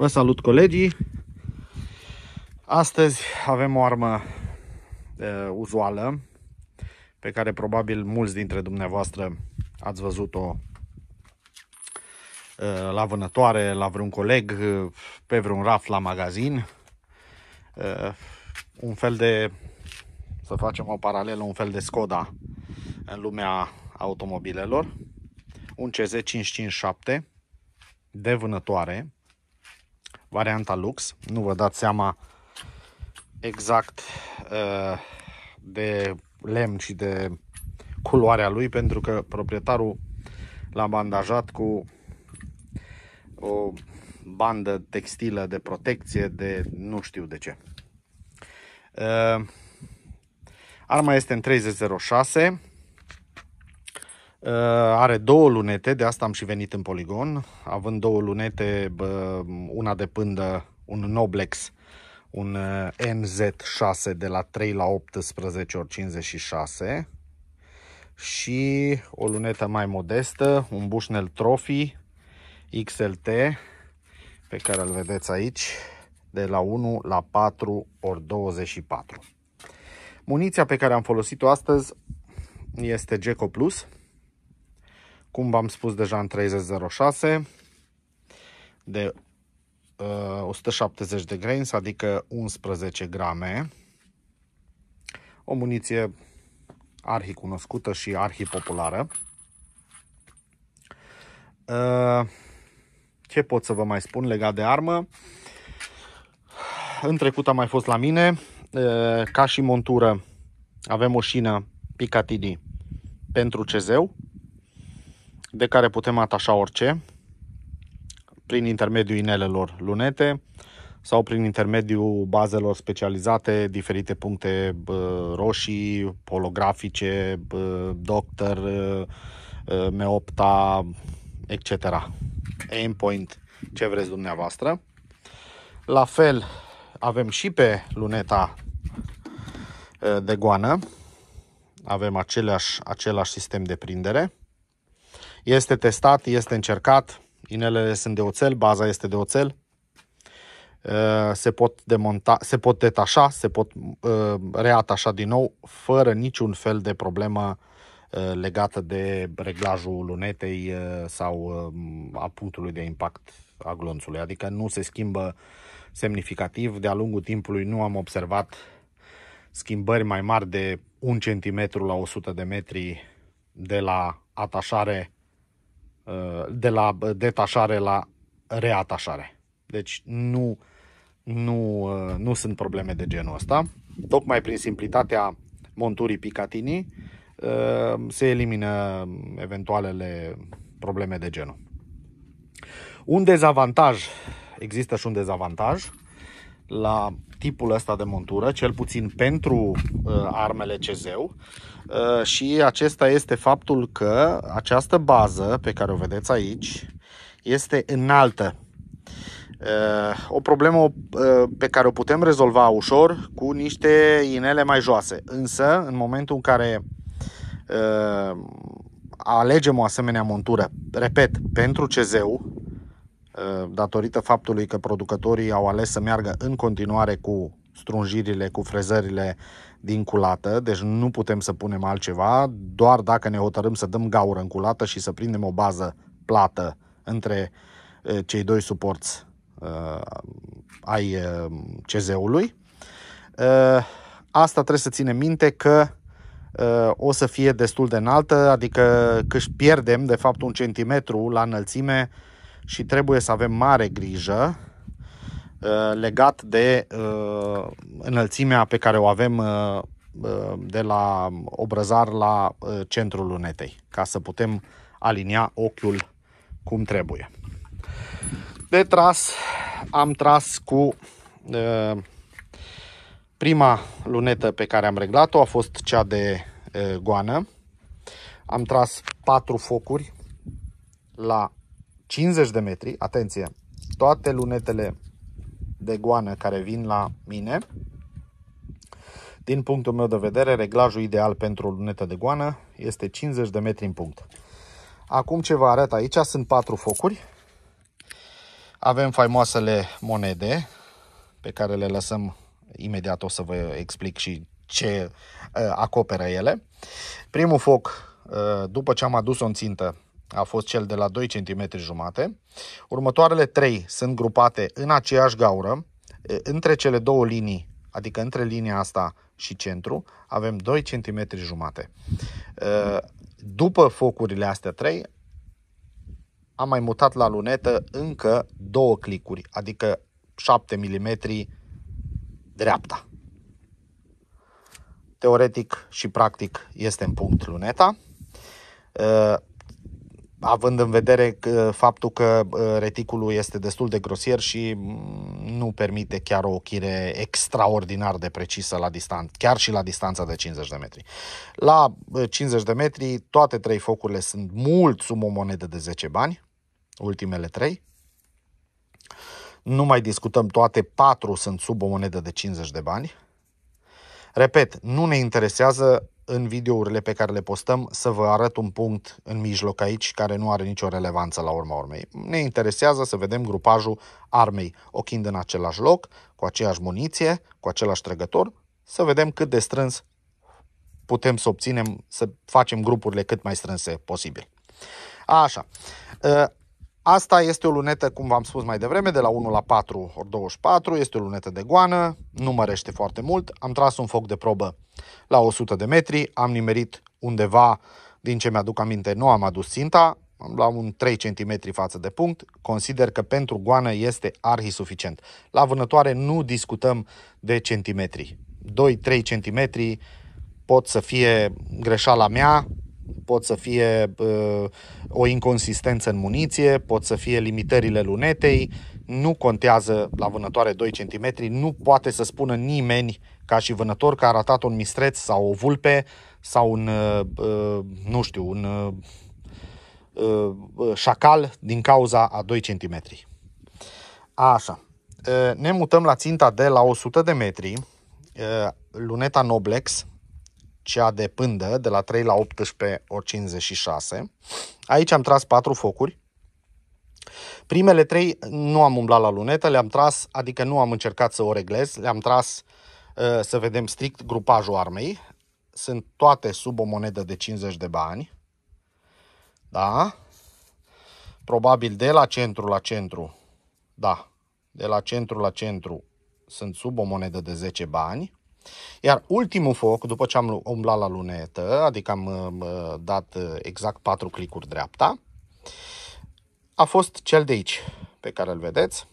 Vă salut colegii! Astăzi avem o armă uh, uzuală pe care probabil mulți dintre dumneavoastră ați văzut-o uh, la vânătoare, la vreun coleg, pe vreun raft la magazin. Uh, un fel de, să facem o paralelă, un fel de Skoda în lumea automobilelor. Un CZ557 de vânătoare varianta Lux. Nu vă dați seama exact uh, de lemn și de culoarea lui, pentru că proprietarul l-a bandajat cu o bandă textilă de protecție de nu știu de ce. Uh, arma este în 3006, Uh, are două lunete, de asta am și venit în poligon, având două lunete, una de pândă, un Noblex, un uh, NZ6 de la 3 la 18 ori 56 și o lunetă mai modestă, un Bushnell Trophy XLT pe care îl vedeți aici de la 1 la 4 ori 24. Muniția pe care am folosit-o astăzi este Geco Plus cum v-am spus deja în 3006 de uh, 170 de grains, adică 11 grame. O muniție arhi cunoscută și arhi populară. Uh, ce pot să vă mai spun legat de armă? În trecut a mai fost la mine, uh, ca și montură avem o șină Picatinny pentru cezeu, de care putem atașa orice prin intermediul inelelor lunete sau prin intermediul bazelor specializate, diferite puncte roșii, holografice, doctor, meopta, etc. Aimpoint, ce vreți dumneavoastră. La fel avem și pe luneta de goană, avem aceleași, același sistem de prindere. Este testat, este încercat. Inelele sunt de oțel, baza este de oțel. Uh, se pot, demonta, se pot detașa, se pot uh, reatașa din nou, fără niciun fel de problemă uh, legată de reglajul lunetei sau a punctului de impact a glonțului. Adică nu se schimbă semnificativ. De-a lungul timpului nu am observat schimbări mai mari de 1 cm la 100 de metri de la atașare Uh, de la uh, detașare la reatașare. Deci nu, nu, uh, nu sunt probleme de genul ăsta. Tocmai prin simplitatea monturii picatini se elimină eventualele probleme de genul. Un dezavantaj, există și un dezavantaj, la tipul ăsta de montură, cel puțin pentru uh, armele CZ-ul uh, și acesta este faptul că această bază pe care o vedeți aici este înaltă. Uh, o problemă uh, pe care o putem rezolva ușor cu niște inele mai joase, însă în momentul în care uh, alegem o asemenea montură, repet, pentru CZ-ul, Ă, datorită faptului că producătorii au ales să meargă în continuare cu strunjirile, cu frezările din culată, deci nu putem să punem altceva, doar dacă ne hotărâm să dăm gaură în culată și să prindem o bază plată între ă, cei doi suporți ă, ai CZ-ului. asta trebuie să ținem minte că o să fie destul de înaltă, adică că își pierdem de fapt un centimetru la înălțime uh, și trebuie să avem mare grijă uh, legat de uh, înălțimea pe care o avem uh, de la obrăzar la centrul lunetei, ca să putem alinia ochiul cum trebuie. De tras am tras cu prima lunetă pe care am reglat-o, a fost cea de goană. Am tras patru focuri la 50 de metri, atenție, toate lunetele de goană care vin la mine, din punctul meu de vedere, reglajul ideal pentru o lunetă de goană este 50 de metri în punct. Acum ce vă arăt aici, sunt patru focuri. Avem faimoasele monede, pe care le lăsăm imediat, o să vă explic și ce uh, acoperă ele. Primul foc, uh, după ce am adus o în țintă, a fost cel de la 2 cm jumate. Următoarele trei sunt grupate în aceeași gaură, între cele două linii, adică între linia asta și centru, avem 2 cm jumate. După focurile astea trei, am mai mutat la lunetă încă două clicuri, adică 7 mm dreapta. Teoretic și practic este în punct luneta având în vedere că, faptul că reticulul este destul de grosier și nu permite chiar o ochire extraordinar de precisă la distanță, chiar și la distanța de 50 de metri. La 50 de metri, toate trei focurile sunt mult sub o monedă de 10 bani, ultimele trei. Nu mai discutăm, toate patru sunt sub o monedă de 50 de bani. Repet, nu ne interesează în videourile pe care le postăm să vă arăt un punct în mijloc aici care nu are nicio relevanță la urma urmei. Ne interesează să vedem grupajul armei ochind în același loc, cu aceeași muniție, cu același trăgător, să vedem cât de strâns putem să obținem, să facem grupurile cât mai strânse posibil. Așa, ă, Asta este o lunetă, cum v-am spus mai devreme, de la 1 la 4 ori 24, este o lunetă de goană, nu mărește foarte mult, am tras un foc de probă la 100 de metri, am nimerit undeva, din ce mi-aduc aminte, nu am adus ținta, am luat un 3 cm față de punct, consider că pentru goană este arhi suficient. La vânătoare nu discutăm de centimetri. 2-3 cm pot să fie greșeala mea, pot să fie uh, o inconsistență în muniție, pot să fie limitările lunetei, nu contează la vânătoare 2 cm, nu poate să spună nimeni ca și vânător că a ratat un mistreț sau o vulpe sau un, uh, uh, nu știu, un șacal din cauza a 2 cm. Așa. Ne mutăm la ținta de la 100 de metri, luneta Noblex, cea de pândă, de la 3 la 18 ori 56. Aici am tras 4 focuri. Primele 3 nu am umblat la lunetă, le-am tras, adică nu am încercat să o reglez, le-am tras ă, să vedem strict grupajul armei. Sunt toate sub o monedă de 50 de bani. Da? Probabil de la centru la centru, da, de la centru la centru sunt sub o monedă de 10 bani. Iar ultimul foc, după ce am umblat la lunetă, adică am uh, uh, dat uh, exact patru clicuri dreapta, a fost cel de aici, pe care îl vedeți.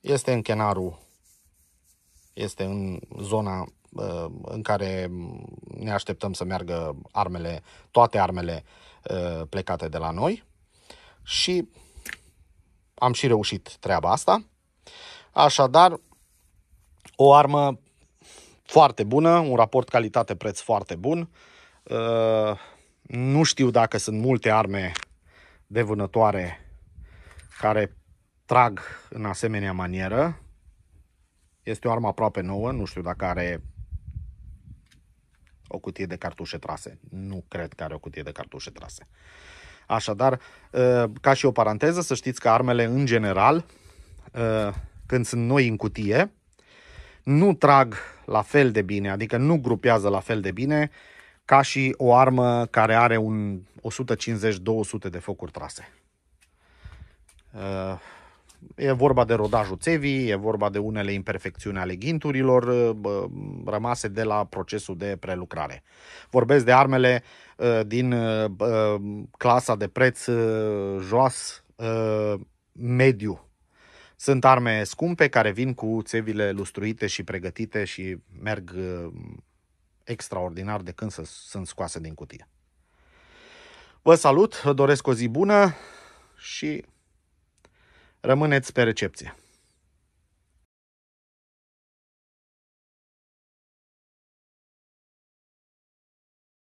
Este în chenarul, este în zona în care ne așteptăm să meargă armele, toate armele plecate de la noi și am și reușit treaba asta. Așadar, o armă foarte bună, un raport calitate-preț foarte bun. Uh, nu știu dacă sunt multe arme de vânătoare care trag în asemenea manieră. Este o armă aproape nouă, nu știu dacă are o cutie de cartușe trase. Nu cred că are o cutie de cartușe trase. Așadar, uh, ca și o paranteză, să știți că armele în general, uh, când sunt noi în cutie, nu trag la fel de bine, adică nu grupează la fel de bine ca și o armă care are un 150-200 de focuri trase. Uh, e vorba de rodajul țevii, e vorba de unele imperfecțiuni ale ghinturilor uh, rămase de la procesul de prelucrare. Vorbesc de armele uh, din clasa de preț joas mediu, sunt arme scumpe care vin cu țevile lustruite și pregătite și merg uh, extraordinar de când sunt scoase din cutie. Vă salut, doresc o zi bună și rămâneți pe recepție.